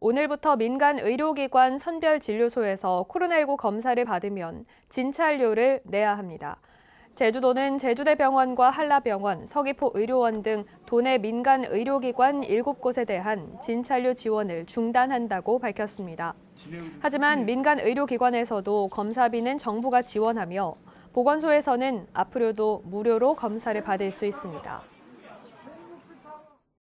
오늘부터 민간 의료기관 선별진료소에서 코로나19 검사를 받으면 진찰료를 내야 합니다. 제주도는 제주대병원과 한라병원, 서귀포의료원 등 도내 민간 의료기관 7곳에 대한 진찰료 지원을 중단한다고 밝혔습니다. 하지만 민간 의료기관에서도 검사비는 정부가 지원하며 보건소에서는 앞으로도 무료로 검사를 받을 수 있습니다.